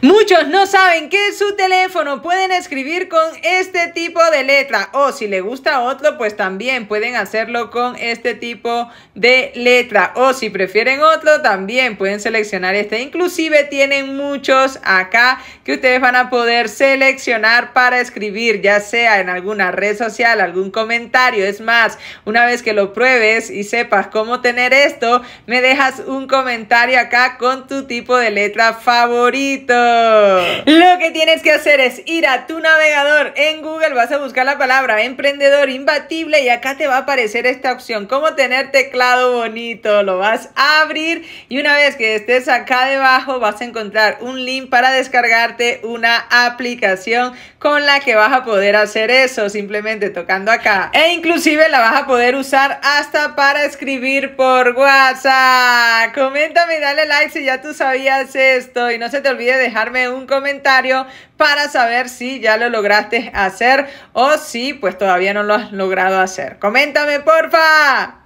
Muchos no saben que su teléfono pueden escribir con este tipo de letra o si le gusta otro, pues también pueden hacerlo con este tipo de letra o si prefieren otro, también pueden seleccionar este. Inclusive tienen muchos acá que ustedes van a poder seleccionar para escribir, ya sea en alguna red social, algún comentario. Es más, una vez que lo pruebes y sepas cómo tener esto, me dejas un comentario acá con tu tipo de letra favorito. Lo que tienes que hacer es ir a tu navegador en Google, vas a buscar la palabra emprendedor imbatible y acá te va a aparecer esta opción, cómo tener teclado bonito. Lo vas a abrir y una vez que estés acá debajo vas a encontrar un link para descargarte una aplicación con la que vas a poder hacer eso, simplemente tocando acá. E inclusive la vas a poder usar hasta para escribir por WhatsApp. Coméntame, dale like si ya tú sabías esto y no se te olvide dejar dejarme un comentario para saber si ya lo lograste hacer o si pues todavía no lo has logrado hacer. Coméntame, porfa.